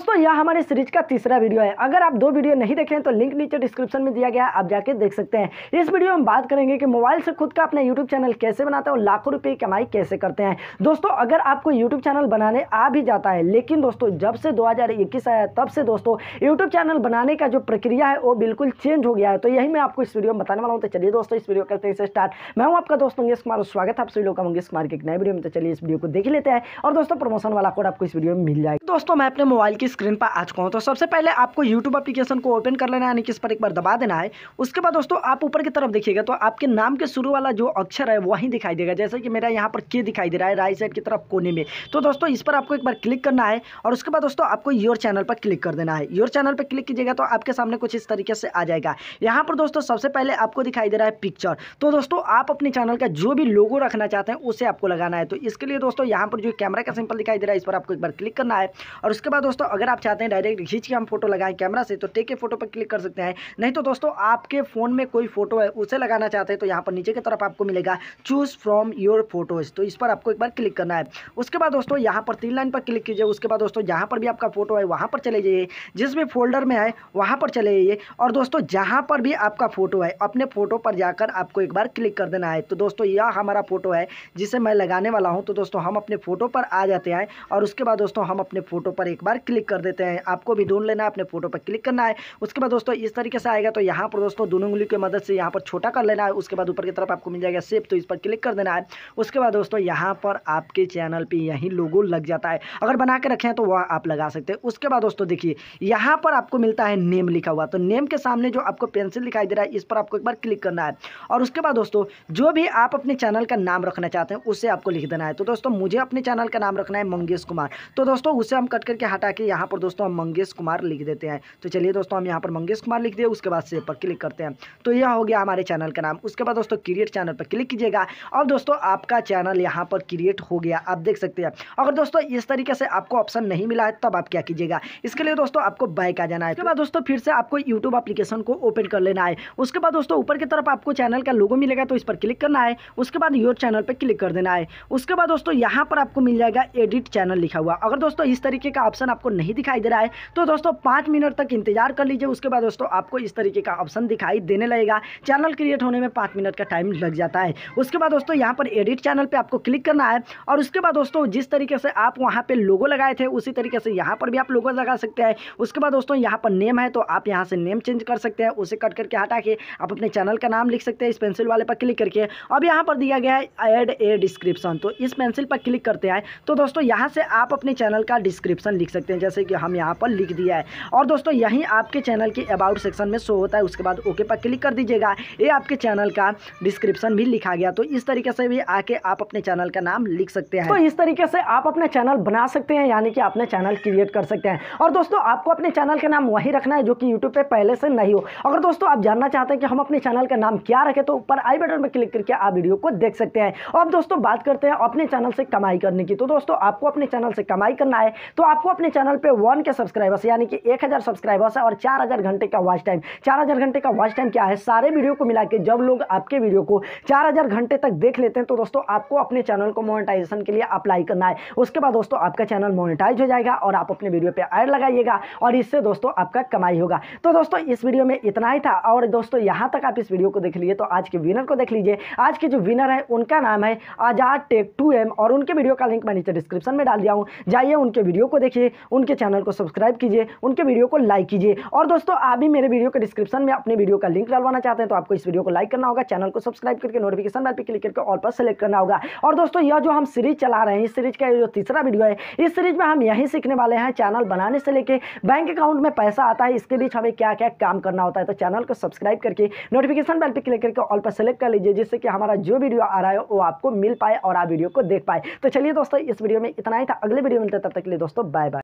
दोस्तों यह हमारे सीरीज का तीसरा वीडियो है अगर आप दो वीडियो नहीं देखे हैं तो लिंक नीचे डिस्क्रिप्शन में दिया गया है आप जाके देख सकते हैं इस वीडियो में बात करेंगे कि मोबाइल से खुद का अपना यूट्यूब चैनल कैसे बनाते हैं और लाखों रुपए की कमाई कैसे करते हैं दोस्तों अगर आपको यूट्यूब चैनल बनाने आ भी जाता है लेकिन दोस्तों जब से दो आया तब से दोस्तों यूट्यूब चैनल बनाने का जो प्रक्रिया है वो बिल्कुल चेंज हो गया है तो यही मैं आपको इस वीडियो में बताने वाला हूँ तो चलिए दोस्तों इस वीडियो करते हैं स्टार्ट मैं हूँ आपका दोस्तों मंगेश कुमार स्वागत है आप सभी लोग का मंगेश कुमार के एक नए वीडियो में तो चलिए इस वीडियो को देख लेते हैं और दोस्तों प्रमोशन वाला कोड आपको इस वीडियो में मिल जाएगा दोस्तों मैं अपने मोबाइल की स्क्रीन पर आ चुका हूँ तो सबसे पहले आपको यूट्यूब एप्लीकेशन को ओपन कर लेना यानी कि इस पर एक बार दबा देना है उसके बाद दोस्तों आप ऊपर की तरफ देखिएगा तो आपके नाम के शुरू वाला जो अक्षर है वहीं दिखाई देगा जैसे कि मेरा यहाँ पर के दिखाई दे रहा है राइट साइड की तरफ कोने में तो दोस्तों इस पर आपको एक बार क्लिक करना है और उसके बाद दोस्तों आपको योर चैनल पर क्लिक कर देना है योर चैनल पर क्लिक कीजिएगा तो आपके सामने कुछ इस तरीके से आ जाएगा यहाँ पर दोस्तों सबसे पहले आपको दिखाई दे रहा है पिक्चर तो दोस्तों आप अपने चैनल का जो भी लोगो रखना चाहते हैं उसे आपको लगाना है तो इसके लिए दोस्तों यहाँ पर जो कैमरा का सिंपल दिखाई दे रहा है इस पर आपको एक बार क्लिक करना है और उसके बाद दोस्तों अगर आप चाहते हैं डायरेक्ट खींच के हम फोटो लगाएं कैमरा से तो टेक के फोटो पर क्लिक कर सकते हैं नहीं तो दोस्तों आपके फ़ोन में कोई फोटो है उसे लगाना चाहते हैं तो यहाँ पर नीचे की तरफ आपको मिलेगा चूज़ फ्रॉम योर फोटोज़ तो इस पर आपको एक बार क्लिक करना है उसके बाद दोस्तों यहाँ पर तीन लाइन पर क्लिक कीजिए उसके बाद दोस्तों यहाँ पर भी आपका फोटो है वहाँ पर चले जाइए जिस भी फोल्डर में है वहाँ पर चले जाइए और दोस्तों जहाँ पर भी आपका फोटो है अपने फोटो पर जाकर आपको एक बार क्लिक कर देना है तो दोस्तों यह हमारा फोटो है जिसे मैं लगाने वाला हूँ तो दोस्तों हम अपने फोटो पर आ जाते हैं और उसके बाद दोस्तों हम अपने फोटो पर एक बार क्लिक क्लिक कर देते हैं आपको भी ढूंढ लेना है अपने फोटो पर क्लिक करना है उसके बाद दोस्तों इस तरीके से आएगा तो यहाँ पर दोस्तों दोनों उंगली की मदद से यहाँ पर छोटा कर लेना है उसके बाद ऊपर की तरफ आपको मिल जाएगा सेफ तो इस पर क्लिक कर देना है उसके बाद दोस्तों यहाँ पर आपके चैनल पर यहीं लोगो लग जाता है अगर बना के रखें तो वह आप लगा सकते हैं उसके बाद दोस्तों देखिए यहाँ पर आपको मिलता है नेम लिखा हुआ तो नेम के सामने जो आपको पेंसिल दिखाई दे रहा है इस पर आपको एक बार क्लिक करना है और उसके बाद दोस्तों जो भी आप अपने चैनल का नाम रखना चाहते हैं उसे आपको लिख देना है तो दोस्तों मुझे अपने चैनल का नाम रखना है मंगेश कुमार तो दोस्तों उसे हम कट करके हटा के यहाँ पर दोस्तों हम मंगेश कुमार लिख देते हैं तो चलिए दोस्तों हम यहाँ पर मंगेश कुमार लिख दिए उसके बाद सेव पर क्लिक करते हैं तो यह हो गया हमारे चैनल का नाम उसके बाद दोस्तों क्रिएट चैनल पर क्लिक कीजिएगा और दोस्तों आपका चैनल यहाँ पर क्रिएट हो गया आप देख सकते हैं अगर दोस्तों इस तरीके से आपको ऑप्शन नहीं मिला है तब आप क्या कीजिएगा इसके लिए दोस्तों आपको बाइक आ जाना है उसके बाद दोस्तों फिर से आपको यूट्यूब अपलीकेशन को ओपन कर लेना है उसके बाद दोस्तों ऊपर की तरफ आपको चैनल का लोगो मिलेगा तो इस पर क्लिक करना है उसके बाद योर चैनल पर क्लिक कर देना है उसके बाद दोस्तों यहाँ पर आपको मिल जाएगा एडिट चैनल लिखा हुआ अगर दोस्तों इस तरीके का ऑप्शन आपको नहीं दिखाई दे रहा है तो दोस्तों पाँच मिनट तक इंतजार कर लीजिए उसके बाद दोस्तों आपको इस तरीके का ऑप्शन दिखाई देने लगेगा चैनल क्रिएट होने में पाँच मिनट का टाइम लग जाता है उसके बाद दोस्तों यहाँ पर एडिट चैनल पर आपको क्लिक करना है और उसके बाद दोस्तों जिस तरीके से आप वहाँ पर लोगो लगाए थे उसी तरीके से यहाँ पर भी आप लोगो लगा सकते हैं उसके बाद दोस्तों यहाँ पर नेम है तो आप यहाँ से नेम चेंज कर सकते हैं उसे कट करके हटा के आप अपने चैनल का नाम लिख सकते हैं इस पेंसिल वाले पर क्लिक करके अब यहाँ पर दिया गया है एड ए डिस्क्रिप्शन तो इस पेंसिल पर क्लिक करते हैं तो दोस्तों यहाँ से आप अपने चैनल का डिस्क्रिप्शन लिख सकते हैं जैसे कि हम यहाँ पर लिख दिया है और दोस्तों यहीं आपके चैनल के अबाउट सेक्शन में शो होता है उसके बाद ओके पर क्लिक कर दीजिएगा ये आपके चैनल का डिस्क्रिप्शन भी लिखा गया तो इस तरीके से भी आके आप अपने चैनल का नाम लिख सकते हैं तो इस तरीके से आप अपना चैनल बना सकते हैं यानी कि अपने चैनल क्रिएट कर सकते हैं और दोस्तों आपको अपने चैनल का नाम वही रखना है जो कि यूट्यूब पर पहले से नहीं हो अगर दोस्तों आप जानना चाहते हैं कि हम अपने चैनल का नाम क्या रखें तो ऊपर आई बटन पर क्लिक करके आप वीडियो को देख सकते हैं अब दोस्तों बात करते हैं अपने चैनल से कमाई करने की तो दोस्तों आपको अपने चैनल से कमाई करना है तो आपको अपने चैनल पे वन के सब्सक्राइबर्स यानी कि एक हज़ार सब्सक्राइबर्स है और चार हज़ार घंटे का वॉच टाइम चार हज़ार घंटे का वॉच टाइम क्या है सारे वीडियो को मिला के जब लोग आपके वीडियो को चार हज़ार घंटे तक देख लेते हैं तो दोस्तों आपको अपने चैनल को मोनिटाइजेशन के लिए अप्लाई करना है उसके बाद दोस्तों आपका चैनल मोनिटाइज हो जाएगा और आप अपने वीडियो पर ऐड लगाइएगा और इससे दोस्तों आपका कमाई होगा तो दोस्तों इस वीडियो में इतना ही था और दोस्तों यहाँ तक आप इस वीडियो को देख लीजिए तो आज के विनर को देख लीजिए आज के जो विनर है उनका नाम है आजाद टेक टू एम और उनके वीडियो का लिंक मैं नीचे डिस्क्रिप्शन में डाल दिया हूँ जाइए उनके वीडियो को देखिए उनके उनके चैनल को सब्सक्राइब कीजिए उनके वीडियो को लाइक कीजिए और दोस्तों आप भी मेरे वीडियो के डिस्क्रिप्शन में अपने वीडियो का लिंक डालवाना चाहते हैं तो आपको इस वीडियो को लाइक करना होगा चैनल को सब्सक्राइब करके नोटिफिकेशन बेल पर क्लिक करके ऑल पर सेलेक्ट करना होगा और दोस्तों यह जो हम सीरीज चला रहे हैं इस सीरीज का जो तीसरा वीडियो है इस सीरीज में हम यही सीखने वाले हैं चैनल बनाने से लेकर बैंक अकाउंट में पैसा आता है इसके बीच हमें क्या क्या काम करना होता है तो चैनल को सब्सक्राइब करके नोटिफिकेशन बेल पर क्लिक करके ऑल पर सेलेक्ट कर लीजिए जिससे कि हमारा जो वीडियो आ रहा है वो आपको मिल पाए और आप वीडियो को देख पाए तो चलिए दोस्तों इस वीडियो में इतना ही था अगले वीडियो मिलता है तब तक के लिए दोस्तों बाय बाय